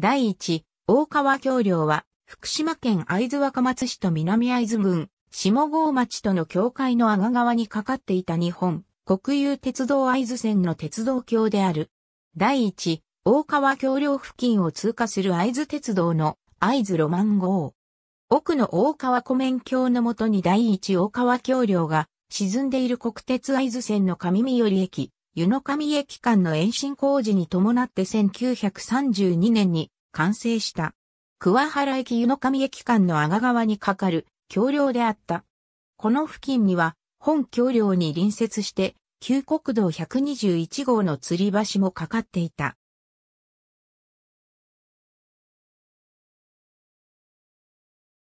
第一、大川橋梁は、福島県会津若松市と南会津郡、下郷町との境界の阿賀川にかかっていた日本、国有鉄道会津線の鉄道橋である。第一、大川橋梁付近を通過する会津鉄道の会津ロマン号。奥の大川湖面橋のもとに第一大川橋梁が沈んでいる国鉄会津線の上見寄駅、湯の上駅間の延伸工事に伴って1932年に完成した。桑原駅湯の上駅間の阿賀川に架かる橋梁であった。この付近には本橋梁に隣接して旧国道121号の吊り橋もかかっていた。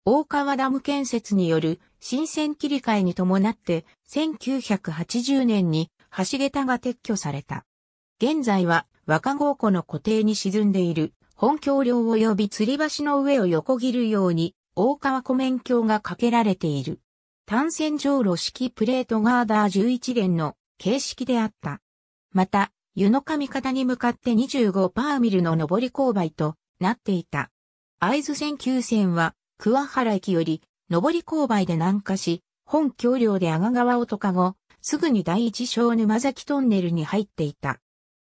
大川ダム建設による新線切り替えに伴って1980年に橋桁が撤去された。現在は若郷湖の湖底に沈んでいる本橋梁及び吊り橋の上を横切るように大川湖面橋が架けられている。単線上路式プレートガーダー11連の形式であった。また、湯の上方に向かって25パーミルの上り勾配となっていた。合津線急線は桑原駅より上り勾配で南下し、本橋梁で阿賀川を渡後、すぐに第一小沼崎トンネルに入っていた。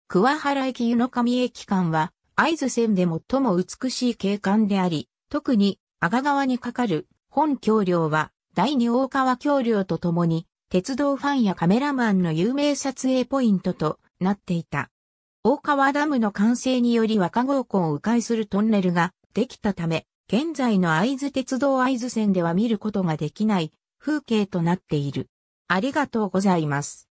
桑原駅湯の上駅間は、会津線で最も美しい景観であり、特に阿賀川に架かる本橋梁は、第二大川橋梁とともに、鉄道ファンやカメラマンの有名撮影ポイントとなっていた。大川ダムの完成により若郷湖を迂回するトンネルができたため、現在の会津鉄道会津線では見ることができない風景となっている。ありがとうございます。